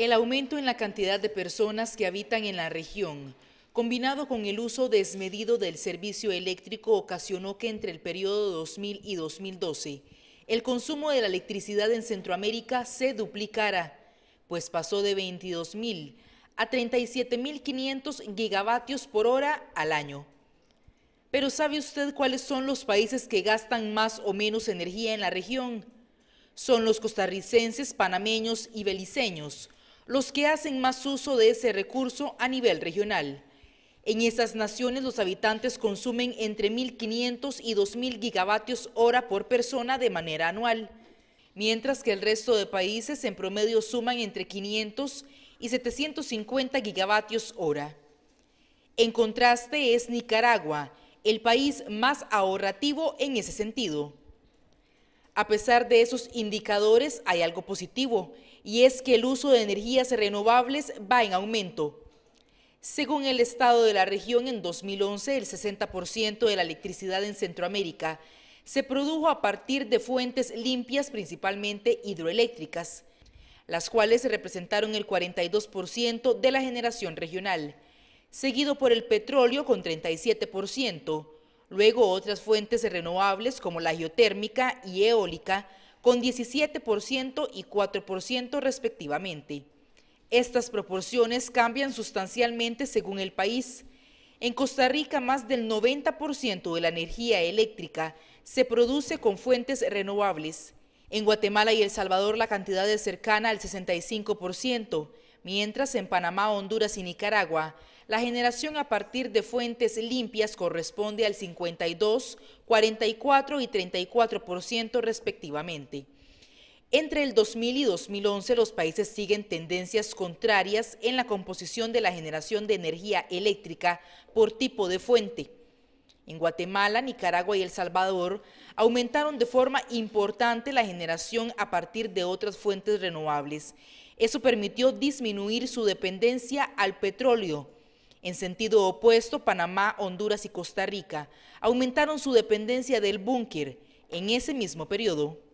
El aumento en la cantidad de personas que habitan en la región, combinado con el uso desmedido del servicio eléctrico, ocasionó que entre el periodo 2000 y 2012 el consumo de la electricidad en Centroamérica se duplicara, pues pasó de 22.000 a 37.500 gigavatios por hora al año. Pero ¿sabe usted cuáles son los países que gastan más o menos energía en la región? Son los costarricenses, panameños y beliceños, los que hacen más uso de ese recurso a nivel regional. En esas naciones los habitantes consumen entre 1.500 y 2.000 gigavatios hora por persona de manera anual, mientras que el resto de países en promedio suman entre 500 y 750 gigavatios hora. En contraste es Nicaragua, el país más ahorrativo en ese sentido. A pesar de esos indicadores hay algo positivo y es que el uso de energías renovables va en aumento. Según el estado de la región, en 2011 el 60% de la electricidad en Centroamérica se produjo a partir de fuentes limpias, principalmente hidroeléctricas, las cuales representaron el 42% de la generación regional, seguido por el petróleo con 37%, luego otras fuentes renovables como la geotérmica y eólica, con 17% y 4% respectivamente. Estas proporciones cambian sustancialmente según el país. En Costa Rica, más del 90% de la energía eléctrica se produce con fuentes renovables. En Guatemala y El Salvador, la cantidad es cercana al 65% mientras en Panamá, Honduras y Nicaragua, la generación a partir de fuentes limpias corresponde al 52, 44 y 34% respectivamente. Entre el 2000 y 2011 los países siguen tendencias contrarias en la composición de la generación de energía eléctrica por tipo de fuente. En Guatemala, Nicaragua y El Salvador aumentaron de forma importante la generación a partir de otras fuentes renovables. Eso permitió disminuir su dependencia al petróleo. En sentido opuesto, Panamá, Honduras y Costa Rica aumentaron su dependencia del búnker en ese mismo periodo.